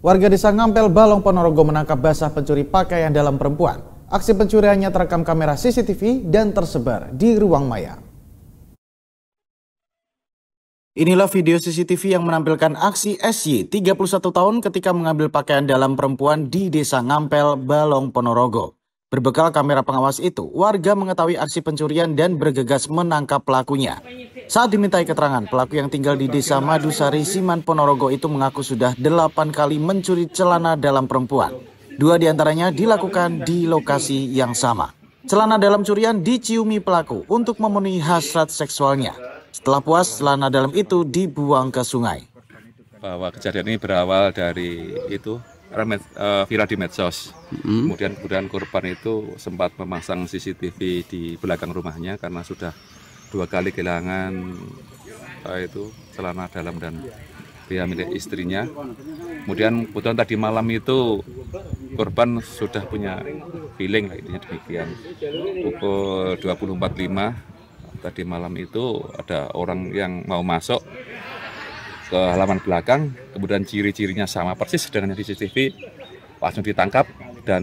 Warga desa Ngampel Balong Ponorogo menangkap basah pencuri pakaian dalam perempuan. Aksi pencuriannya terekam kamera CCTV dan tersebar di ruang maya. Inilah video CCTV yang menampilkan aksi SY 31 tahun ketika mengambil pakaian dalam perempuan di desa Ngampel Balong Ponorogo. Berbekal kamera pengawas itu, warga mengetahui aksi pencurian dan bergegas menangkap pelakunya. Saat dimintai keterangan, pelaku yang tinggal di desa Madusari, Siman Ponorogo itu mengaku sudah delapan kali mencuri celana dalam perempuan. Dua diantaranya dilakukan di lokasi yang sama. Celana dalam curian diciumi pelaku untuk memenuhi hasrat seksualnya. Setelah puas, celana dalam itu dibuang ke sungai. Bahwa kejadian ini berawal dari itu Med, eh, di medsos. Hmm. Kemudian kemudian korban itu sempat memasang CCTV di belakang rumahnya karena sudah dua kali kehilangan itu celana dalam dan pria milik istrinya. Kemudian kebetulan tadi malam itu korban sudah punya feeling lah intinya demikian. Pukul 24.05 tadi malam itu ada orang yang mau masuk ke halaman belakang, kemudian ciri-cirinya sama persis dengan yang di CCTV langsung ditangkap dan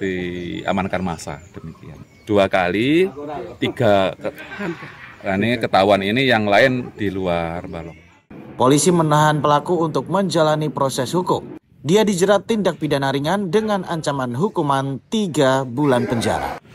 diamankan masa demikian. Dua kali, tiga nah, ini ketahuan ini yang lain di luar balok. Polisi menahan pelaku untuk menjalani proses hukum. Dia dijerat tindak pidana ringan dengan ancaman hukuman tiga bulan penjara.